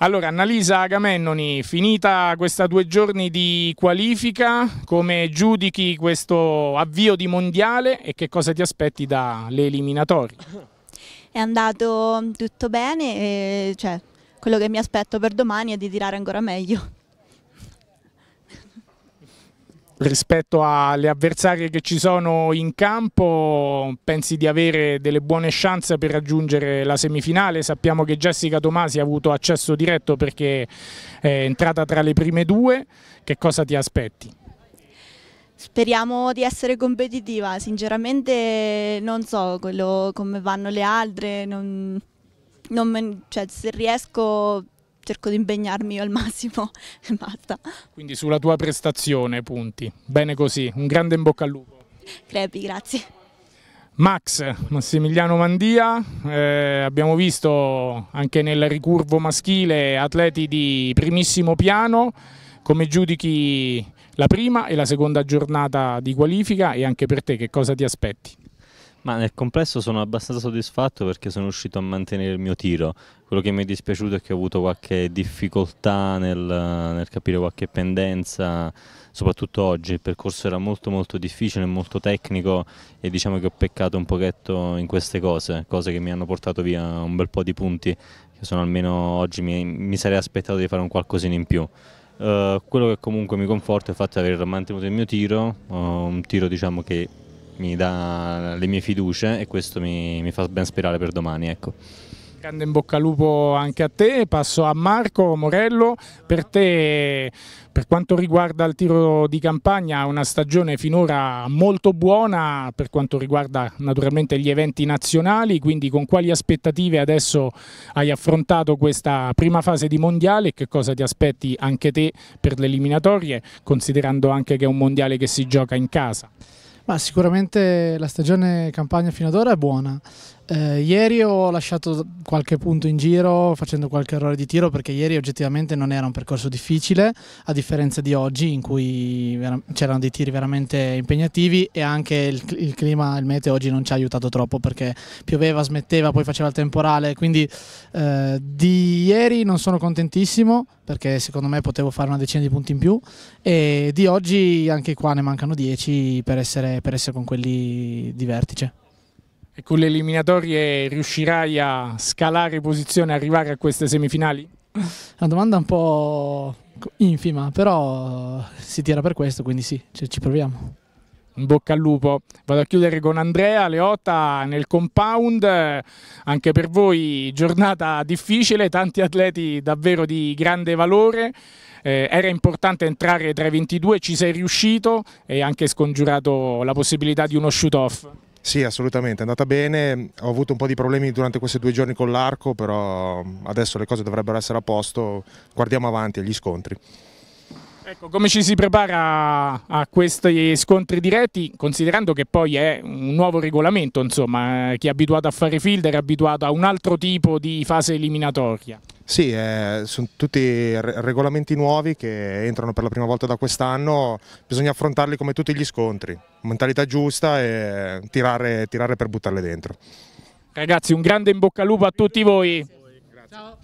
Allora, Annalisa Agamennoni, finita questa due giorni di qualifica, come giudichi questo avvio di mondiale e che cosa ti aspetti dalle eliminatorie? È andato tutto bene, e, eh, cioè, quello che mi aspetto per domani è di tirare ancora meglio rispetto alle avversarie che ci sono in campo pensi di avere delle buone chance per raggiungere la semifinale sappiamo che Jessica Tomasi ha avuto accesso diretto perché è entrata tra le prime due che cosa ti aspetti? Speriamo di essere competitiva, sinceramente non so quello, come vanno le altre, non, non cioè, se riesco cerco di impegnarmi al massimo e basta. Quindi sulla tua prestazione punti, bene così, un grande in bocca al lupo. Crepi, grazie. Max, Massimiliano Mandia, eh, abbiamo visto anche nel ricurvo maschile atleti di primissimo piano, come giudichi la prima e la seconda giornata di qualifica e anche per te che cosa ti aspetti? Ma nel complesso sono abbastanza soddisfatto perché sono riuscito a mantenere il mio tiro. Quello che mi è dispiaciuto è che ho avuto qualche difficoltà nel, nel capire qualche pendenza, soprattutto oggi. Il percorso era molto molto difficile, molto tecnico e diciamo che ho peccato un pochetto in queste cose, cose che mi hanno portato via un bel po' di punti, che sono almeno oggi mi, mi sarei aspettato di fare un qualcosina in più. Uh, quello che comunque mi conforta è il fatto di aver mantenuto il mio tiro, uh, un tiro diciamo che mi dà le mie fiducie e questo mi, mi fa ben sperare per domani. Ecco. Grande in bocca al lupo anche a te, passo a Marco Morello, per te per quanto riguarda il tiro di campagna una stagione finora molto buona per quanto riguarda naturalmente gli eventi nazionali, quindi con quali aspettative adesso hai affrontato questa prima fase di mondiale e che cosa ti aspetti anche te per le eliminatorie, considerando anche che è un mondiale che si gioca in casa? Ma sicuramente la stagione campagna fino ad ora è buona. Eh, ieri ho lasciato qualche punto in giro facendo qualche errore di tiro perché ieri oggettivamente non era un percorso difficile a differenza di oggi in cui c'erano dei tiri veramente impegnativi e anche il, il, clima, il meteo oggi non ci ha aiutato troppo perché pioveva, smetteva, poi faceva il temporale quindi eh, di ieri non sono contentissimo perché secondo me potevo fare una decina di punti in più e di oggi anche qua ne mancano 10 per per essere con quelli di vertice. E con le eliminatorie riuscirai a scalare posizione, arrivare a queste semifinali? Una domanda un po' infima, però si tira per questo, quindi sì, ci proviamo. In bocca al lupo. Vado a chiudere con Andrea Leotta nel compound, anche per voi giornata difficile, tanti atleti davvero di grande valore. Eh, era importante entrare tra i 22, ci sei riuscito e anche scongiurato la possibilità di uno shoot off. Sì, assolutamente, è andata bene. Ho avuto un po' di problemi durante questi due giorni con l'arco, però adesso le cose dovrebbero essere a posto. Guardiamo avanti agli scontri. Ecco, come ci si prepara a questi scontri diretti, considerando che poi è un nuovo regolamento, insomma, eh, chi è abituato a fare field è abituato a un altro tipo di fase eliminatoria? Sì, eh, sono tutti regolamenti nuovi che entrano per la prima volta da quest'anno, bisogna affrontarli come tutti gli scontri, mentalità giusta e tirare, tirare per buttarle dentro. Ragazzi, un grande in bocca al lupo a tutti voi. Ciao.